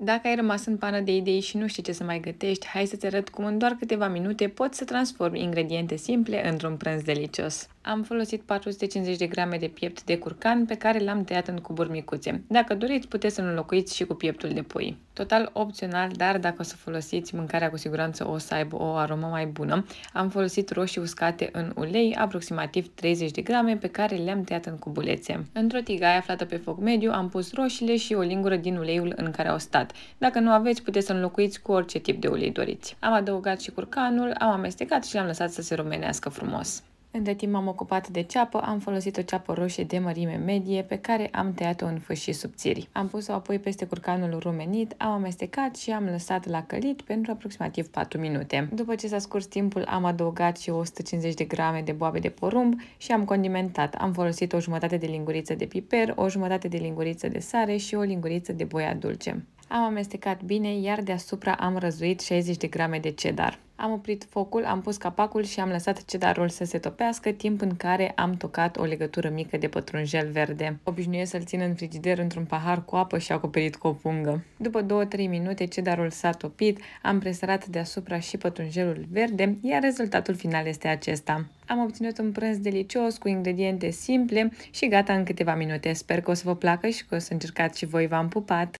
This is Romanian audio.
Dacă ai rămas în pană de idei și nu știi ce să mai gătești, hai să-ți arăt cum în doar câteva minute poți să transformi ingrediente simple într-un prânz delicios am folosit 450 de grame de piept de curcan pe care l-am tăiat în cuburi micuțe. Dacă doriți, puteți să-l înlocuiți și cu pieptul de pui. Total opțional, dar dacă o să folosiți mâncarea, cu siguranță o să aibă o aromă mai bună. Am folosit roșii uscate în ulei, aproximativ 30 de grame, pe care le-am tăiat în cubulețe. Într-o tigaie aflată pe foc mediu, am pus roșiile și o lingură din uleiul în care au stat. Dacă nu aveți, puteți să înlocuiți cu orice tip de ulei doriți. Am adăugat și curcanul, am amestecat și l-am lăsat să se rumenească frumos. Între timp m-am ocupat de ceapă, am folosit o ceapă roșie de mărime medie pe care am tăiat-o în fâșii subțiri. Am pus-o apoi peste curcanul rumenit, am amestecat și am lăsat la călit pentru aproximativ 4 minute. După ce s-a scurs timpul, am adăugat și 150 de grame de boabe de porumb și am condimentat. Am folosit o jumătate de linguriță de piper, o jumătate de linguriță de sare și o linguriță de boia dulce. Am amestecat bine, iar deasupra am răzuit 60 de grame de cedar. Am oprit focul, am pus capacul și am lăsat cedarul să se topească, timp în care am tocat o legătură mică de pătrunjel verde. Obișnuiesc să-l țin în frigider într-un pahar cu apă și acoperit cu o pungă. După 2-3 minute, cedarul s-a topit, am presărat deasupra și pătrunjelul verde, iar rezultatul final este acesta. Am obținut un prânz delicios cu ingrediente simple și gata în câteva minute. Sper că o să vă placă și că o să încercați și voi. V-am pupat!